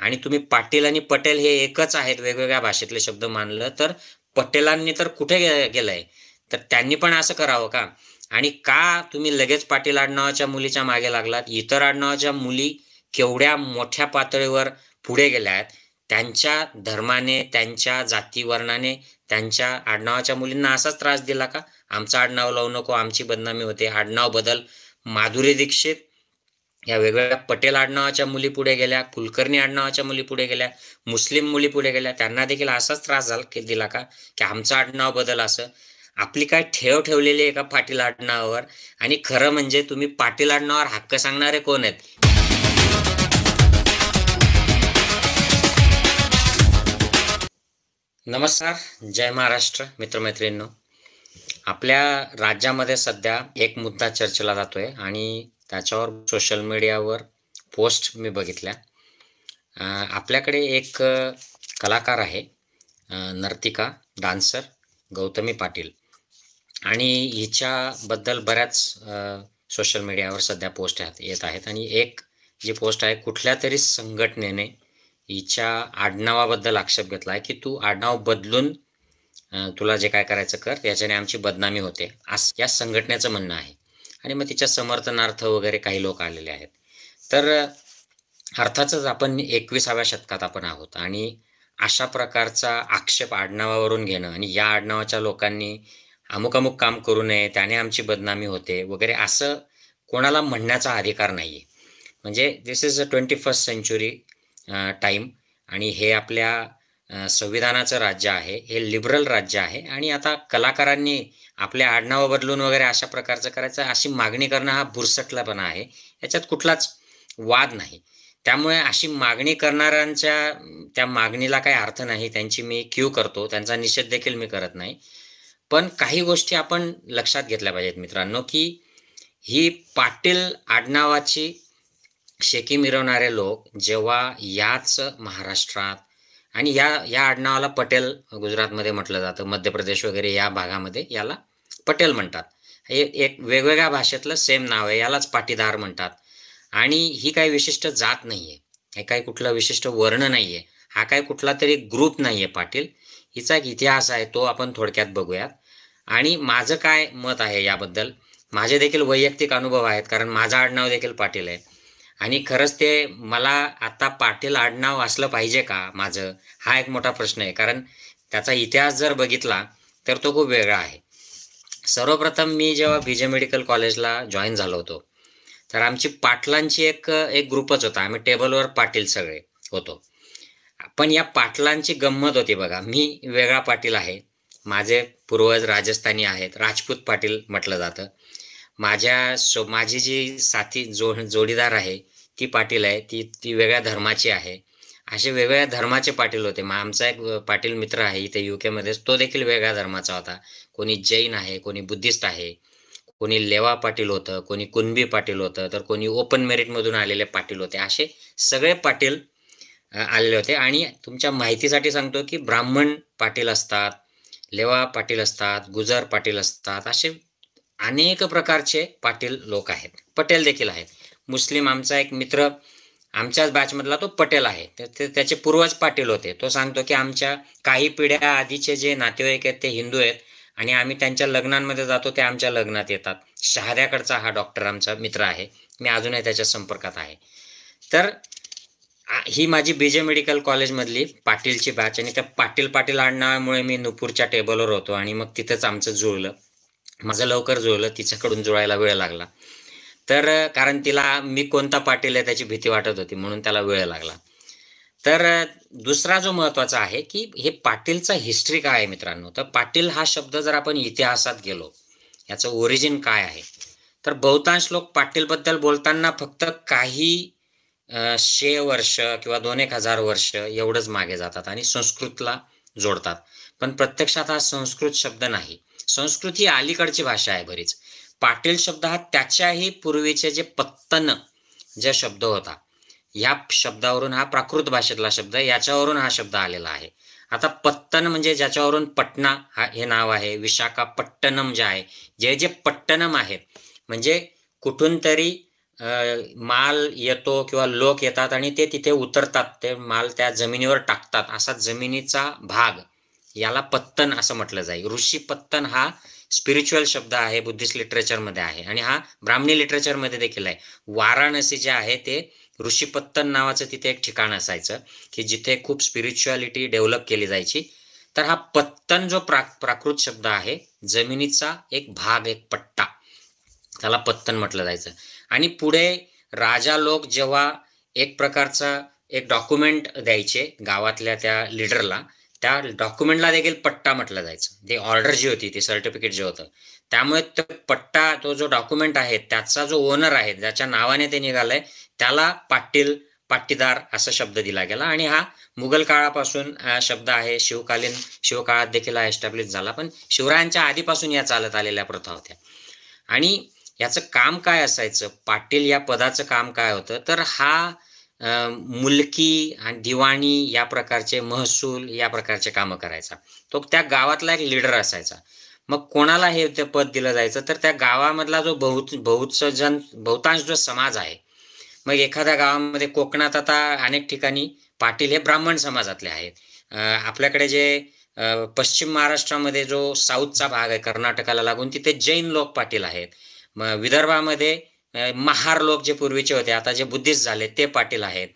आणि तुम्ही पाटील आणि पटेल हे एकच आहेत वेगवेगळ्या भाषेतले शब्द मानलं तर पटेलांनी तर कुठे गे गेलंय तर त्यांनी पण असं करावं का आणि का तुम्ही लगेच पाटील आडनावाच्या मुलीच्या मागे लागलात इतर आडनावाच्या मुली केवढ्या मोठ्या पातळीवर पुढे गेल्या आहेत त्यांच्या धर्माने त्यांच्या जातीवर्णाने त्यांच्या आडनावाच्या मुलींना असाच त्रास दिला का आमचं आडनाव लावू नको आमची बदनामी होते आडनाव बदल माधुरी दीक्षित या वेगवेगळ्या पटेल आडनावाच्या मुली पुढे गेल्या कुलकर्णी आडनावाच्या मुली पुढे गेल्या मुस्लिम मुली पुढे गेल्या त्यांना देखील असाच त्रास झाला दिला का की आमचं आडनाव बदल असं आपली काय ठेव ठेवलेली आहे का पाटील आडनावावर आणि खरं म्हणजे तुम्ही पाटील आडनावर हक्क सांगणारे कोण आहेत नमस्कार जय महाराष्ट्र मित्रमैत्रिणींनो आपल्या राज्यामध्ये सध्या एक मुद्दा चर्चेला जातोय आणि त्याच्यावर सोशल मीडियावर पोस्ट मी बघितल्या आपल्याकडे एक कलाकार आहे नर्तिका डान्सर गौतमी पाटील आणि हिच्याबद्दल बऱ्याच सोशल मीडियावर सध्या पोस्ट येत आहेत आणि एक जी पोस्ट आहे कुठल्या तरी संघटनेने हिच्या आडनावाबद्दल आक्षेप घेतला आहे की तू आडनाव बदलून तुला जे काय करायचं कर याच्याने आमची बदनामी होते असं या संघटनेचं म्हणणं आहे आणि मग तिच्या समर्थनार्थ वगैरे काही लोक आलेले आहेत तर अर्थातच आपण एकविसाव्या शतकात आपण आहोत आणि अशा प्रकारचा आक्षेप आडनावावरून घेणं आणि या आडनावाच्या लोकांनी अमुक अमुक काम करू नये त्याने आमची बदनामी होते वगैरे असं कोणाला म्हणण्याचा अधिकार नाही आहे म्हणजे this is a twenty first century time आणि हे आपल्या संविधानाचं राज्य आहे हे लिबरल राज्य आहे आणि आता कलाकारांनी आपल्या आडनावं बदलून वगैरे अशा प्रकारचं करायचं अशी मागणी करणं हा बुरसटलापणा आहे याच्यात कुठलाच वाद नाही त्यामुळे अशी मागणी करणाऱ्यांच्या त्या मागणीला काही अर्थ नाही त्यांची मी क्यू करतो त्यांचा निषेध देखील मी करत नाही पण काही गोष्टी आपण लक्षात घेतल्या पाहिजेत मित्रांनो की ही पाटील आडनावाची शेकी मिरवणारे लोक जेव्हा याच महाराष्ट्रात आणि या या आडनावाला पटेल गुजरातमध्ये म्हटलं जातं मध्य प्रदेश वगैरे या भागामध्ये याला पटेल म्हणतात हे एक वेगवेगळ्या भाषेतलं सेम नाव आहे यालाच पाटीदार म्हणतात आणि ही काही विशिष्ट जात नाही आहे हे काही कुठलं विशिष्ट वर्ण नाही आहे हा काही कुठला तरी ग्रुप नाही आहे पाटील हिचा एक इतिहास आहे तो आपण थोडक्यात बघूयात आणि माझं काय मत आहे याबद्दल माझे देखील वैयक्तिक अनुभव आहेत कारण माझं आडनाव देखील पाटील आहे आणि खरंच ते मला आता पाटील आडनाव असलं पाहिजे का माझं हा एक मोठा प्रश्न आहे कारण त्याचा इतिहास जर बघितला तर तो खूप वेगळा आहे सर्वप्रथम मी जेव्हा बी जे मेडिकल कॉलेजला जॉईन झालो होतो तर आमची पाटलांची एक एक ग्रुपच होता आम्ही टेबलवर पाटील सगळे होतो पण या पाटलांची गंमत होती बघा मी वेगळा पाटील आहे माझे पूर्वज राजस्थानी आहेत राजपूत पाटील म्हटलं जातं माझ्या सो माझी जी साथी जो जोडीदार आहे ती पाटील आहे ती ती वेगळ्या धर्माची आहे असे वेगवेगळ्या धर्माचे पाटील होते मग आमचा एक पाटील मित्र आहे इथे यू केमध्येच तो देखील वेगळ्या धर्माचा होता कोणी जैन आहे कोणी बुद्धिस्ट आहे कोणी लेवा पाटील होतं कोणी कुणबी पाटील होतं तर कोणी ओपन मेरिटमधून आलेले पाटील होते असे सगळे पाटील आलेले होते आणि तुमच्या माहितीसाठी सांगतो की ब्राह्मण पाटील असतात लेवा पाटील असतात गुजर पाटील असतात असे अनेक प्रकारचे पाटील लोक आहेत पटेल देखील आहेत मुस्लिम आमचा एक मित्र आमच्याच बॅचमधला तो पटेल आहे तर त्याचे पूर्वज पाटील होते तो सांगतो की आमच्या काही पिढ्या आधीचे जे नातेवाईक आहेत ते हिंदू आहेत आणि आम्ही त्यांच्या लग्नांमध्ये जातो ते आमच्या लग्नात येतात शहाद्याकडचा हा डॉक्टर आमचा मित्र आहे मी अजूनही त्याच्या संपर्कात आहे तर ही माझी बी जे मेडिकल कॉलेजमधली पाटीलची बॅच आणि त्या पाटील पाटील आडनावामुळे मी नुपूरच्या टेबलवर होतो आणि मग तिथंच आमचं जुळलं माझं लवकर जुळलं तिच्याकडून जुळायला वेळ लागला तर कारण तिला मी कोणता पाटील आहे त्याची भीती वाटत होती म्हणून त्याला वेळ लागला तर दुसरा जो महत्त्वाचा आहे की हे पाटीलचा हिस्ट्री काय आहे मित्रांनो तर पाटील हा शब्द जर आपण इतिहासात गेलो याचं ओरिजिन काय आहे तर बहुतांश लोक पाटीलबद्दल बोलताना फक्त काही शे वर्ष किंवा दोन एक हजार वर्ष एवढंच मागे जातात आणि संस्कृतला जोडतात पण प्रत्यक्षात हा संस्कृत शब्द नाही संस्कृत ही अलीकडची भाषा आहे बरीच पाटील शब्द हा त्याच्याही पूर्वीचे जे पत्तन जे शब्द होता या शब्दावरून हा प्राकृत भाषेतला शब्द आहे याच्यावरून हा शब्द आलेला आहे आता पत्तन म्हणजे ज्याच्यावरून पटना हा हे नाव आहे विशाखापट्टनम जे आहे जे जे पट्टनम आहेत म्हणजे कुठून तरी माल येतो किंवा लोक येतात आणि ते तिथे उतरतात ते माल त्या जमिनीवर टाकतात असा जमिनीचा भाग याला पत्तन असं म्हटलं जाईल ऋषी पत्तन हा स्पिरिच्युअल शब्द आहे बुद्धिस्ट लिटरेचरमध्ये आहे आणि हा ब्राह्मणी लिटरेचरमध्ये देखील आहे वाराणसी जे आहे ते ऋषीपत्तन नावाचं तिथे एक ठिकाण असायचं की जिथे खूप स्पिरिच्युअलिटी डेव्हलप केली जायची तर हा पत्तन जो प्रा प्राकृत शब्द आहे जमिनीचा एक भाग एक पट्टा त्याला पत्तन म्हटलं जायचं आणि पुढे राजा लोक जेव्हा एक प्रकारचा एक डॉक्युमेंट द्यायचे गावातल्या त्या लिडरला त्या डॉक्युमेंटला देखील पट्टा म्हटलं जायचं ते ऑर्डर जी होती ते सर्टिफिकेट जे होतं त्यामुळे तो पट्टा तो जो डॉक्युमेंट आहे त्याचा जो ओनर आहे ज्याच्या नावाने ते निघालंय त्याला पाटील पाटीदार असा शब्द दिला गेला आणि हा मुघल काळापासून शब्द आहे शिवकालीन शिवकाळात देखील हा एस्टॅब्लिश झाला पण शिवरायांच्या आधीपासून या चालत आलेल्या प्रथा होत्या आणि याचं काम काय असायचं पाटील या पदाचं काम काय होतं तर हा मुलकी आणि दिवाणी या प्रकारचे महसूल या प्रकारचे कामं करायचा तो त्या गावातला एक लीडर असायचा मग कोणाला हे पद दिलं जायचं तर त्या गावामधला जो बहुत जन बहुतांश जो समाज आहे मग एखाद्या गावामध्ये कोकणात आता अनेक ठिकाणी पाटील हे ब्राह्मण समाजातले आहेत आपल्याकडे जे पश्चिम महाराष्ट्रामध्ये जो साऊथचा भाग आहे कर्नाटकाला लागून तिथे जैन लोक पाटील आहेत मग विदर्भामध्ये महार लोक जे पूर्वीचे होते आता जे बुद्धिस्ट झाले ते पाटील आहेत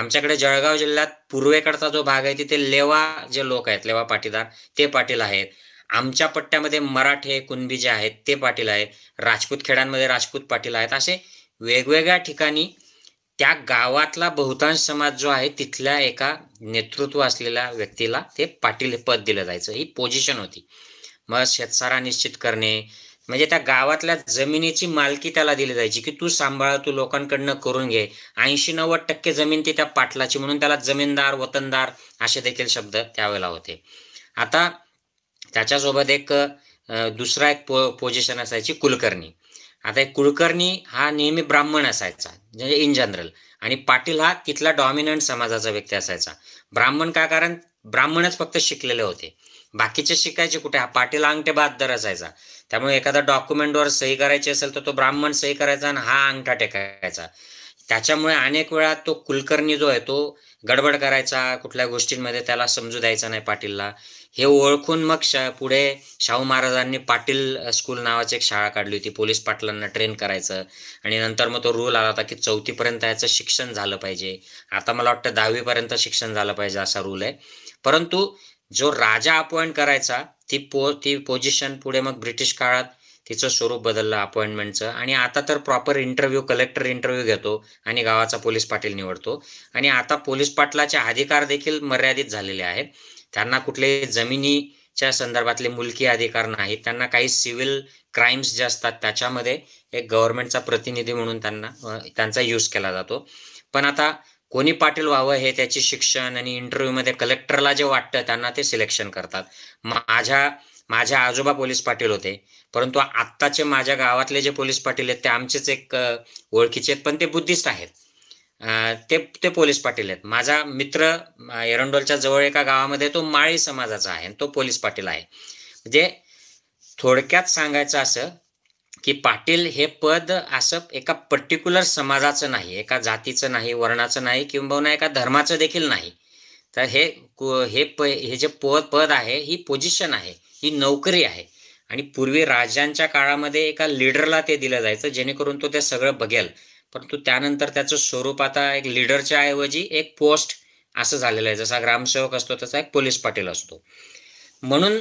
आमच्याकडे जळगाव जिल्ह्यात पूर्वेकडचा जो भाग आहे तिथे लेवा जे लोक आहेत लेवा पाटीदार ते पाटील आहेत आमच्या पट्ट्यामध्ये मराठे कुणबी जे आहेत ते पाटील आहेत राजपूत खेड्यांमध्ये राजपूत पाटील आहेत असे वेगवेगळ्या ठिकाणी त्या गावातला बहुतांश समाज जो आहे तिथल्या एका नेतृत्व असलेल्या व्यक्तीला ते पाटील पद दिलं जायचं ही पोझिशन होती मग शेतसारा निश्चित करणे म्हणजे त्या गावातल्या जमिनीची मालकी त्याला दिली जायची की तू सांभाळ तू लोकांकडनं करून घे ऐंशी नव्वद टक्के जमीन ती त्या पाटलाची म्हणून त्याला जमीनदार वतनदार असे देखील शब्द त्यावेळेला होते आता त्याच्यासोबत एक दुसरा एक पो पोझिशन असायची कुलकर्णी आता कुलकर्णी हा नेहमी ब्राह्मण असायचा म्हणजे इन जनरल आणि पाटील हा तिथला डॉमिनंट समाजाचा व्यक्ती असायचा ब्राह्मण का कारण ब्राह्मणच फक्त शिकलेले होते बाकीचे शिकायचे कुठे हा पाटील अंगठे बहादर असायचा त्यामुळे एखादा डॉक्युमेंटवर सही करायची असेल तर तो ब्राह्मण सही करायचा आणि हा अंगठा टेकायचा त्याच्यामुळे अनेक वेळा तो कुलकर्णी जो आहे तो गडबड करायचा कुठल्या गोष्टींमध्ये त्याला समजू द्यायचा नाही पाटीलला हे ओळखून मग शा पुढे शाहू महाराजांनी पाटील स्कूल नावाची एक शाळा काढली होती पोलीस पाटलांना ट्रेन करायचं आणि नंतर मग तो रूल आला होता की चौथीपर्यंत याचं शिक्षण झालं पाहिजे आता मला वाटतं दहावीपर्यंत शिक्षण झालं पाहिजे असा रूल आहे परंतु जो राजा अपॉइंट करायचा ती पो ती पोझिशन पुढे मग ब्रिटिश काळात तिचं स्वरूप बदललं अपॉइंटमेंटचं आणि आता तर प्रॉपर इंटरव्ह्यू कलेक्टर इंटरव्ह्यू घेतो आणि गावाचा पोलीस पाटील निवडतो आणि आता पोलीस पाटलाचे अधिकार देखील मर्यादित झालेले आहेत त्यांना कुठले जमिनीच्या संदर्भातले मुलकी अधिकार नाहीत त्यांना काही सिव्हिल क्राईम्स जे असतात त्याच्यामध्ये एक गव्हर्नमेंटचा प्रतिनिधी म्हणून त्यांना त्यांचा यूज केला जातो पण आता कोणी पाटील व्हावं हे त्याची शिक्षण आणि इंटरव्ह्यूमध्ये कलेक्टरला जे वाटतं त्यांना ते सिलेक्शन करतात माझ्या माझे आजोबा पोलीस पाटील होते परंतु आत्ताचे माझ्या गावातले जे पोलीस पाटील आहेत ते आमचेच एक ओळखीचे आहेत पण ते बुद्धिस्ट आहेत ते ते पोलीस पाटील आहेत माझा मित्र एरंडोलच्या जवळ एका गावामध्ये तो माळी समाजाचा आहे तो पोलीस पाटील आहे म्हणजे थोडक्यात सांगायचं असं की पाटील हे पद असं एका पर्टिक्युलर समाजाचं नाही एका जातीचं नाही वर्णाचं नाही किंबहुना एका धर्माचं देखील नाही तर हे हे प हे जे पद पद आहे ही पोझिशन आहे ही नोकरी आहे आणि पूर्वी राजांच्या काळामध्ये एका लिडरला ते दिलं जायचं जेणेकरून तो ते सगळं बघेल परंतु त्यानंतर त्याचं स्वरूप आता एक लिडरच्या ऐवजी एक पोस्ट असं झालेलं आहे जसा ग्रामसेवक असतो तसा एक पोलीस पाटील असतो म्हणून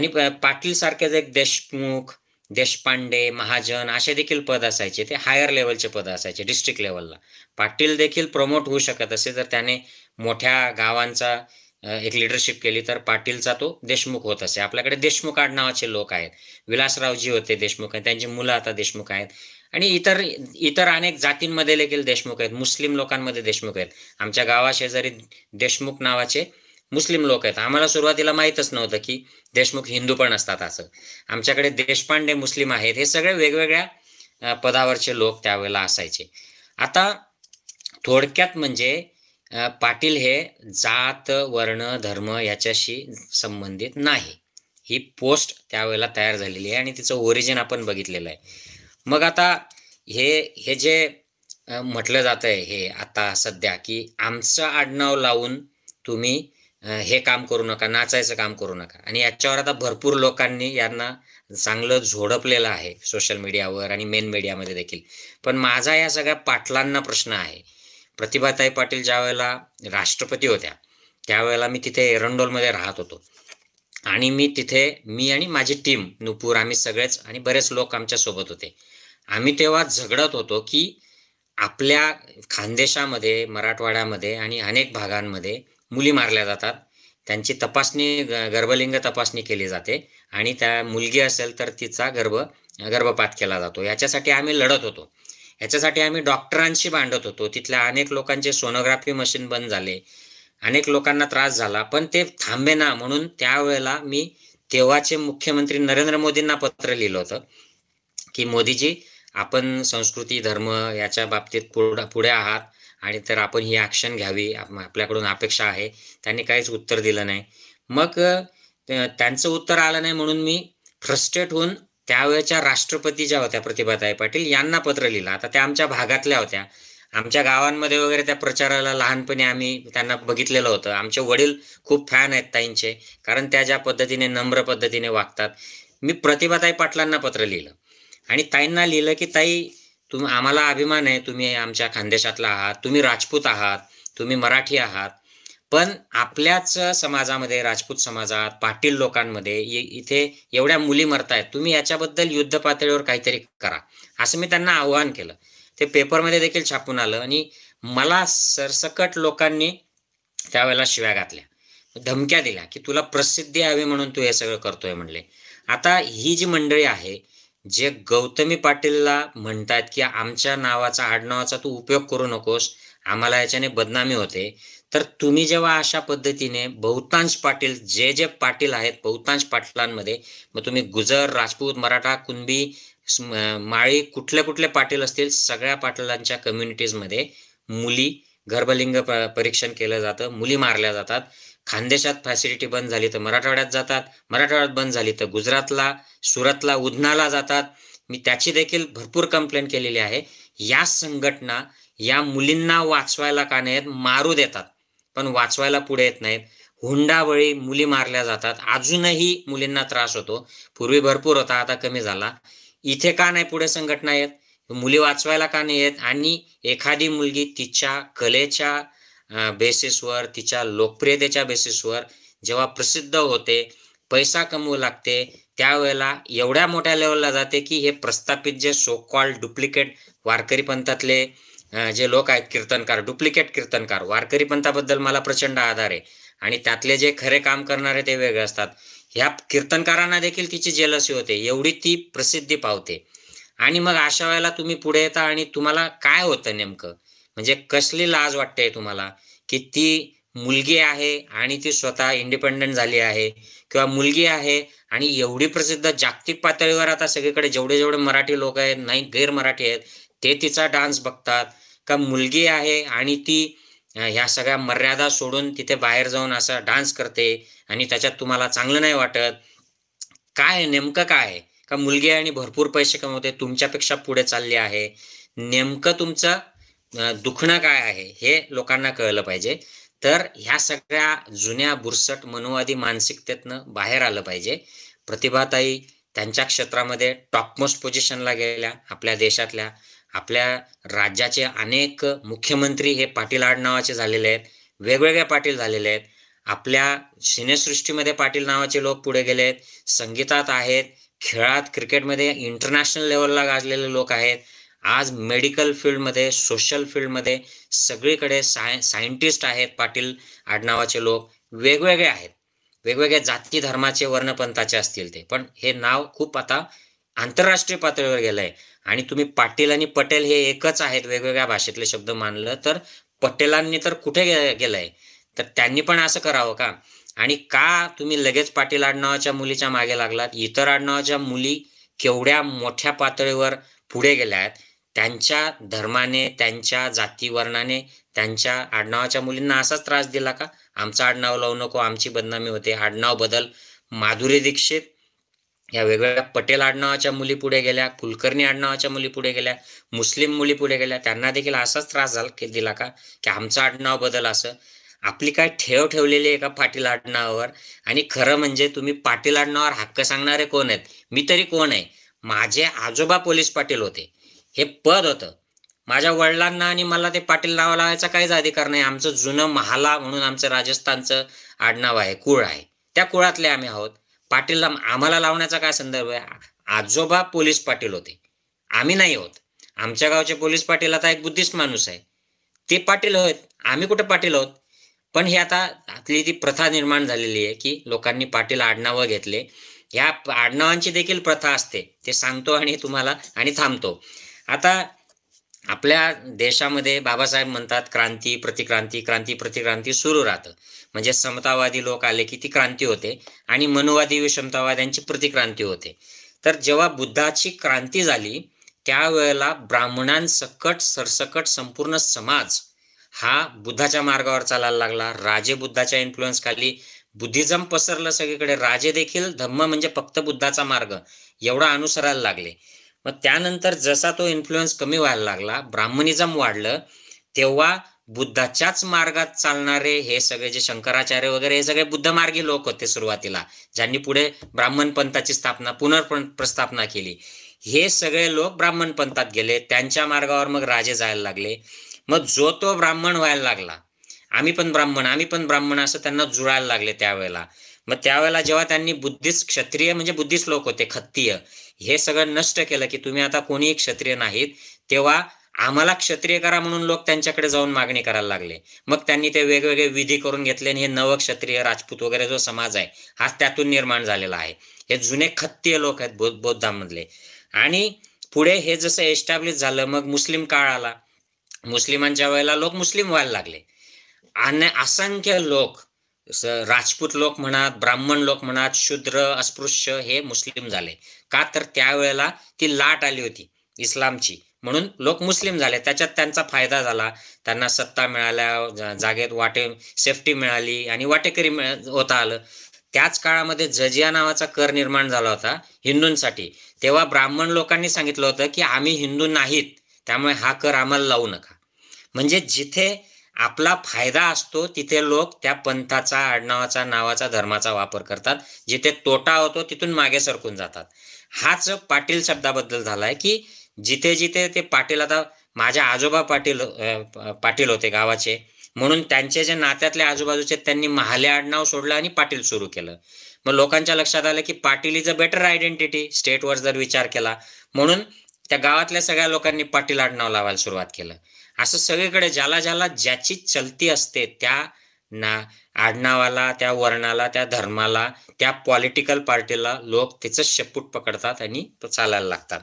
आणि सारखे एक देशमुख देशपांडे महाजन असे देखील पद असायचे ते हायर लेवलचे पद असायचे डिस्ट्रिक्ट लेवलला पाटील देखील प्रमोट होऊ शकत असे जर त्याने मोठ्या गावांचा एक लिडरशिप केली तर पाटीलचा तो देशमुख होत असे आपल्याकडे देशमुख नावाचे लोक आहेत विलासरावजी होते देशमुख आहेत त्यांची मुलं आता देशमुख आहेत आणि इतर इतर अनेक जातींमध्ये देखील देशमुख आहेत मुस्लिम लोकांमध्ये देशमुख आहेत आमच्या गावाशेजारी देशमुख नावाचे मुस्लिम लोक आहेत आम्हाला सुरुवातीला माहीतच नव्हतं की देशमुख हिंदू पण असतात असं आमच्याकडे देशपांडे मुस्लिम आहेत हे सगळे वेगवेगळ्या पदावरचे लोक त्यावेळेला असायचे आता थोडक्यात म्हणजे पाटील हे जात वर्ण धर्म याच्याशी संबंधित नाही ही पोस्ट त्यावेळेला तयार झालेली आहे आणि तिचं ओरिजिन आपण बघितलेलं आहे मग आता हे हे जे म्हटलं जात आहे हे आता सध्या की आमचं आडनाव लावून तुम्ही हे काम करू नका नाचायचं काम करू नका आणि याच्यावर आता भरपूर लोकांनी यांना चांगलं झोडपलेलं आहे सोशल मीडियावर आणि मेन मीडियामध्ये देखील पण माझा या सगळ्या पाटलांना प्रश्न आहे प्रतिभाताई पाटील ज्यावेळेला राष्ट्रपती होत्या त्यावेळेला मी तिथे एरंडोलमध्ये राहत होतो आणि मी तिथे मी आणि माझी टीम नुपूर आम्ही सगळेच आणि बरेच लोक आमच्यासोबत होते आम्ही तेव्हा झगडत होतो की आपल्या खानदेशामध्ये मराठवाड्यामध्ये आणि अनेक भागांमध्ये मुली मारल्या जातात त्यांची तपासणी गर्भलिंग तपासणी केली जाते आणि त्या मुलगी असेल तर तिचा गर्भ गर्भपात केला जातो याच्यासाठी आम्ही लढत होतो याच्यासाठी आम्ही डॉक्टरांशी भांडत होतो तिथल्या अनेक लोकांचे सोनोग्राफी मशीन बंद झाले अनेक लोकांना त्रास झाला पण ते थांबे ना म्हणून त्यावेळेला मी तेव्हाचे मुख्यमंत्री नरेंद्र मोदींना पत्र लिहिलं होतं की मोदीजी आपण संस्कृती धर्म याच्या बाबतीत पुढे आहात आणि तर आपण ही ॲक्शन घ्यावी आपल्याकडून अपेक्षा आहे त्यांनी काहीच उत्तर दिलं नाही मग त्यांचं उत्तर आलं नाही म्हणून मी फ्रस्ट्रेट होऊन त्यावेळेच्या राष्ट्रपती ज्या होत्या प्रतिभाताई पाटील यांना पत्र लिहिलं आता त्या आमच्या भागातल्या होत्या आमच्या गावांमध्ये वगैरे त्या प्रचाराला लहानपणी आम्ही त्यांना बघितलेलं होतं आमचे वडील खूप फॅन आहेत ताईंचे कारण त्या ज्या पद्धतीने नम्र पद्धतीने वागतात मी प्रतिभाताई पाटलांना पत्र लिहिलं आणि ताईंना लिहिलं की ताई तुम्ही आम्हाला अभिमान आहे तुम्ही आमच्या खानदेशातला आहात तुम्ही राजपूत आहात तुम्ही मराठी आहात पण आपल्याच समाजामध्ये राजपूत समाजात पाटील लोकांमध्ये इथे एवढ्या मुली मरतायत तुम्ही याच्याबद्दल युद्ध पातळीवर काहीतरी करा असं मी त्यांना आवाहन केलं ते पेपरमध्ये देखील छापून आलं आणि मला सरसकट लोकांनी त्यावेळेला शिव्या घातल्या धमक्या दिल्या की तुला प्रसिद्धी हवी म्हणून तू हे सगळं करतोय म्हणले आता ही जी मंडळी आहे जे गौतमी पाटीलला म्हणतात की आमच्या नावाचा आडनावाचा तू उपयोग करू नकोस आम्हाला याच्याने बदनामी होते तर तुम्ही जेव्हा अशा पद्धतीने बहुतांश पाटील जे जे पाटील आहेत बहुतांश पाटलांमध्ये मग तुम्ही गुजर राजपूत मराठा कुणबी माळी कुठले कुठले पाटील असतील सगळ्या पाटलांच्या कम्युनिटीजमध्ये मुली गर्भलिंग परीक्षण केलं जातं मुली मारल्या जातात खानदेशात फॅसिलिटी बंद झाली तर मराठवाड्यात जातात मराठवाड्यात बंद झाली तर गुजरातला सुरतला उधनाला जातात मी त्याची देखील भरपूर कंप्लेंट केलेली आहे या संघटना या मुलींना वाचवायला का नाहीत मारू देतात पण वाचवायला पुढे येत नाहीत हुंडावळी मुली मारल्या जातात अजूनही मुलींना त्रास होतो पूर्वी भरपूर होता आता कमी झाला इथे का नाही पुढे संघटना येत मुली वाचवायला का नाही येत आणि एखादी मुलगी तिच्या कलेच्या बेसिसवर तिच्या लोकप्रियतेच्या बेसिसवर जेव्हा प्रसिद्ध होते पैसा कमवू लागते त्यावेळेला एवढ्या मोठ्या लेवलला जाते की हे प्रस्थापित जे सो कॉल डुप्लिकेट वारकरी पंथातले जे लोक आहेत कीर्तनकार डुप्लिकेट कीर्तनकार वारकरी पंथाबद्दल मला प्रचंड आधार आहे आणि त्यातले जे खरे काम करणारे ते वेगळे असतात ह्या कीर्तनकारांना देखील तिची जेलसी होते एवढी ती प्रसिद्धी पावते आणि मग अशा वेळेला तुम्ही पुढे येता आणि तुम्हाला काय होतं नेमकं म्हणजे कसली लाज वाटते तुम्हाला की ती मुलगी आहे आणि ती स्वतः इंडिपेंडेंट झाली आहे किंवा मुलगी आहे आणि एवढी प्रसिद्ध जागतिक पातळीवर आता सगळीकडे जेवढे जेवढे मराठी लोक आहेत नाही गैरमराठी आहेत ते तिचा डान्स बघतात का मुलगी आहे आणि ती ह्या सगळ्या मर्यादा सोडून तिथे बाहेर जाऊन असा डान्स करते आणि त्याच्यात तुम्हाला चांगलं नाही वाटत काय नेमकं काय आहे का मुलगी आणि भरपूर पैसे कमवते तुमच्यापेक्षा पुढे चालली आहे नेमकं तुमचं दुखणं काय आहे हे लोकांना कळलं पाहिजे तर ह्या सगळ्या जुन्या बुरसट मनोवादी मानसिकतेतनं बाहेर आलं पाहिजे प्रतिभाताई त्यांच्या क्षेत्रामध्ये टॉपमोस्ट पोझिशनला गेल्या आपल्या देशातल्या आपल्या राज्याचे अनेक मुख्यमंत्री हे पाटील आडनावाचे झालेले आहेत वेगवेगळे पाटील झालेले आहेत आपल्या सिनेसृष्टीमध्ये पाटील नावाचे लोक पुढे गेले आहेत संगीतात आहेत खेळात क्रिकेटमध्ये इंटरनॅशनल लेवलला गाजलेले लोक आहेत आज मेडिकल फील्डमध्ये सोशल फील्डमध्ये सगळीकडे साय सायंटिस्ट आहेत पाटील आडनावाचे लोक वेगवेगळे आहेत वेगवेगळ्या जाती धर्माचे वर्णपंथाचे असतील ते पण हे नाव खूप आता आंतरराष्ट्रीय पातळीवर गेलं आहे आणि तुम्ही पाटील आणि पटेल हे एकच आहेत वेगवेगळ्या भाषेतले शब्द मानलं तर पटेलांनी तर कुठे गेलंय तर त्यांनी पण असं करावं का आणि का तुम्ही लगेच पाटील आडनावाच्या मुलीच्या मागे लागलात इतर आडनावाच्या मुली केवढ्या मोठ्या पातळीवर पुढे गेल्या आहेत त्यांच्या धर्माने त्यांच्या जातीवर्णाने त्यांच्या आडनावाच्या मुलींना असाच त्रास दिला का आमचं आडनाव लावू नको आमची बदनामी होते आडनाव बदल माधुरी दीक्षित या वेगवेगळ्या पटेल आडनावाच्या मुली पुढे गेल्या कुलकर्णी आडनावाच्या मुली पुढे गेल्या मुस्लिम मुली पुढे गेल्या त्यांना देखील असाच त्रास झाला दिला का की आमचं आडनाव बदल असं आपली काय ठेव ठेवलेली आहे पाटील आडनावावर आणि खरं म्हणजे तुम्ही पाटील आडनावर हक्क सांगणारे कोण आहेत मी तरी कोण आहे माझे आजोबा पोलीस पाटील होते हे पद होतं माझ्या वडिलांना आणि मला ते पाटील नाव लावायचा काहीच अधिकार नाही आमचं जुनं महाला म्हणून आमचं राजस्थानचं आडनाव आहे कुळ आहे त्या कुळातले आम्ही आहोत पाटील आम्हाला लावण्याचा काय संदर्भ आहे आजोबा पोलीस पाटील होते आम्ही नाही होत आमच्या गावचे पोलीस पाटील आता एक बुद्धिस्ट माणूस आहे ते पाटील होत आम्ही कुठे पाटील आहोत पण हे आता आपली ती प्रथा निर्माण झालेली आहे की लोकांनी पाटील आडनावं घेतले या आडनावांची देखील प्रथा असते ते सांगतो आणि तुम्हाला आणि थांबतो आता आपल्या देशामध्ये बाबासाहेब म्हणतात क्रांती प्रतिक्रांती क्रांती प्रतिक्रांती सुरू राहतं म्हणजे समतावादी लोक आले की ती क्रांती होते आणि मनुवादी विषमतावाद्यांची प्रतिक्रांती होते तर जेव्हा बुद्धाची क्रांती झाली त्यावेळेला ब्राह्मणांसकट सरसकट संपूर्ण समाज हा बुद्धाच्या मार्गावर चालायला लागला राजे बुद्धाच्या इन्फ्लुएन्स खाली बुद्धिझम पसरलं सगळीकडे राजे देखील धम्म म्हणजे फक्त बुद्धाचा मार्ग एवढा अनुसरायला लागले मग त्यानंतर जसा तो इन्फ्लुएन्स कमी व्हायला लागला ब्राह्मणिझम वाढलं तेव्हा बुद्धाच्याच मार्गात चालणारे हे सगळे जे शंकराचार्य वगैरे हे सगळे बुद्धमार्गी लोक होते सुरुवातीला ज्यांनी पुढे ब्राह्मण पंथाची स्थापना पुनर्प्रस्थापना केली हे सगळे लोक ब्राह्मण पंथात गेले त्यांच्या मार्गावर मग राजे जायला लागले मग जो तो ब्राह्मण व्हायला लागला आम्ही पण ब्राह्मण आम्ही पण ब्राह्मण असं त्यांना जुळायला लागले त्यावेळेला मग त्यावेळेला जेव्हा त्यांनी बुद्धिस्ट क्षत्रिय म्हणजे बुद्धिस्ट लोक होते खत्तीय हे सगळं नष्ट केलं की तुम्ही आता कोणीही क्षत्रिय नाहीत तेव्हा आम्हाला क्षत्रिय करा म्हणून लोक त्यांच्याकडे जाऊन मागणी करायला लागले मग त्यांनी ते वेगवेगळे विधी करून घेतले आणि हे नव क्षत्रिय राजपूत वगैरे जो समाज आहे हा त्यातून निर्माण झालेला आहे हे जुने खत्तीय लोक आहेत बौद्ध बौद्धांमधले आणि पुढे हे जसं एस्टॅब्लिश झालं मग मुस्लिम काळ आला मुस्लिमांच्या वेळेला लोक मुस्लिम व्हायला लागले आणि असंख्य लोक राजपूत लोक म्हणा ब्राह्मण लोक म्हणा शूद्र अस्पृश्य हे मुस्लिम झाले का तर त्यावेळेला ती लाट आली होती इस्लामची म्हणून लोक मुस्लिम झाले त्याच्यात त्यांचा फायदा झाला त्यांना सत्ता मिळाल्या जागेत वाटे सेफ्टी मिळाली आणि वाटेकरी होता आलं त्याच काळामध्ये जजिया नावाचा कर निर्माण झाला होता हिंदूंसाठी तेव्हा ब्राह्मण लोकांनी सांगितलं होतं की आम्ही हिंदू नाहीत त्यामुळे हा कर आम्हाला लावू नका म्हणजे जिथे आपला फायदा असतो तिथे लोक त्या पंथाचा आडनावाचा नावाचा धर्माचा वापर करतात जिथे तोटा होतो तिथून मागे सरकून जातात हाच पाटील शब्दाबद्दल झालाय की जिथे जिथे ते पाटील आता माझ्या आजोबा पाटील पाटील होते गावाचे म्हणून त्यांचे जे नात्यातले आजूबाजूचे त्यांनी महाले आडनाव सोडलं आणि पाटील सुरू केलं मग लोकांच्या लक्षात आलं की Patil is a better identity स्टेटवर जर विचार केला म्हणून त्या गावातल्या सगळ्या लोकांनी पाटील आडनाव लावायला सुरुवात केलं असं सगळीकडे ज्याला ज्याला ज्याची चलती असते त्या ना आडनावाला त्या वर्णाला त्या धर्माला त्या पॉलिटिकल पार्टीला लोक तिचं शेपूट पकडतात आणि तो चालायला लागतात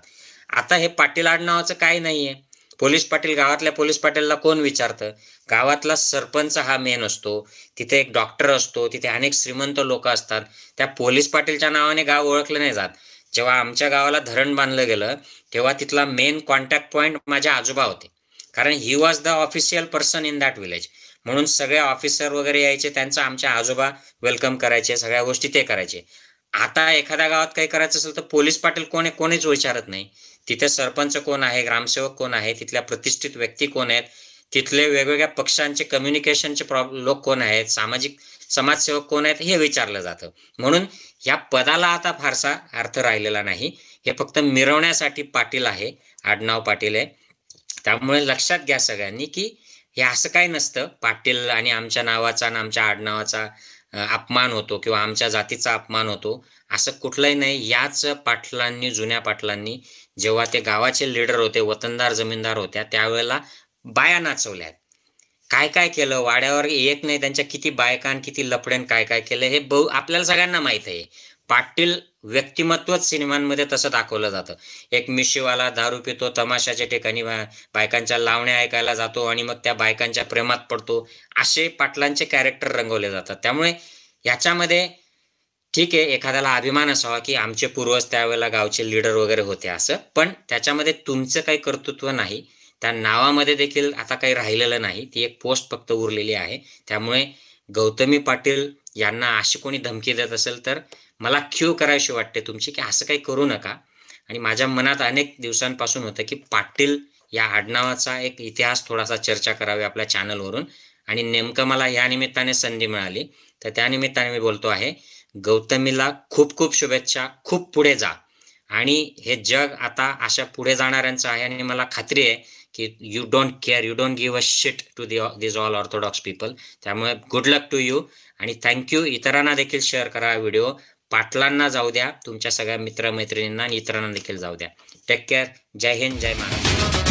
आता हे पाटील आडनावाचं काय नाहीये पोलीस पाटील गावातल्या पोलीस पाटीलला कोण विचारतं गावातला सरपंच हा मेन असतो तिथे एक डॉक्टर असतो तिथे अनेक श्रीमंत लोक असतात त्या पोलीस पाटीलच्या नावाने गाव ओळखलं नाही जात जेव्हा आमच्या गावाला धरण बांधलं गेलं तेव्हा तिथला मेन कॉन्टॅक्ट पॉईंट माझ्या आजोबा होते कारण he was the official person in that village म्हणून सगळे ऑफिसर वगैरे यायचे त्यांचा आमच्या आजोबा वेलकम करायचे सगळ्या गोष्टी ते करायचे आता एखाद्या गावात काही करायचं असेल तर पोलीस पाटील कोणी कोणीच विचारत नाही तिथे सरपंच कोण आहे ग्रामसेवक कोण आहे तिथल्या प्रतिष्ठित व्यक्ती कोण आहेत तिथले वेगवेगळ्या पक्षांचे कम्युनिकेशनचे प्रॉब्लेम लोक कोण आहेत सामाजिक समाजसेवक कोण आहेत हे विचारलं जातं म्हणून या पदाला आता फारसा अर्थ राहिलेला नाही हे फक्त मिरवण्यासाठी पाटील आहे आडनाव पाटील आहे त्यामुळे लक्षात घ्या सगळ्यांनी की हे असं काय नसतं पाटील आणि आमच्या नावाचा आणि आमच्या आडनावाचा अपमान होतो किंवा आमच्या जातीचा अपमान होतो असं कुठलंही नाही याच पाटलांनी जुन्या पाटलांनी जेव्हा ते गावाचे लीडर होते वतनदार जमीनदार होत्या त्यावेळेला बाया नाचवल्या काय काय केलं वाड्यावर येत नाही त्यांच्या किती बायकान किती लफड्यान काय काय केलं हे बहु आपल्याला सगळ्यांना माहीत आहे पाटील व्यक्तिमत्वच सिनेमांमध्ये तसं दाखवलं जातं एक मिशीवाला दारू पितो तमाशाच्या ठिकाणी बायकांच्या लावण्या ऐकायला जातो आणि मग त्या बायकांच्या प्रेमात पडतो असे पाटलांचे कॅरेक्टर रंगवले जातात त्यामुळे याच्यामध्ये ठीक आहे एखाद्याला अभिमान असावा की आमचे पूर्वज त्यावेळेला गावचे लीडर वगैरे होते असं पण त्याच्यामध्ये तुमचं काही कर्तृत्व नाही त्या नावामध्ये देखील आता काही राहिलेलं नाही ती एक पोस्ट फक्त उरलेली आहे त्यामुळे गौतमी पाटील यांना अशी कोणी धमकी देत असेल तर मला क्यू करायची वाटते तुमची की असं काही करू नका आणि माझ्या मनात अनेक दिवसांपासून होतं की पाटील या आडनावाचा एक इतिहास थोडासा चर्चा करावी आपल्या चॅनलवरून आणि नेमकं मला या निमित्ताने संधी मिळाली तर त्यानिमित्ताने मी बोलतो आहे गौतमीला खूप खूप शुभेच्छा खूप पुढे जा आणि हे जग आता अशा पुढे जाणाऱ्यांचं आहे आणि मला खात्री आहे की you don't care you don't give a shit to this all orthodox people त्यामुळे गुड लक टू यू आणि थँक्यू इतरांना देखील शेअर करा हा व्हिडिओ पाटलांना जाऊ द्या तुमच्या सगळ्या मित्रमैत्रिणींना आणि इतरांना देखील जाऊ द्या टेक केअर जय हिंद जय महाराष्ट्र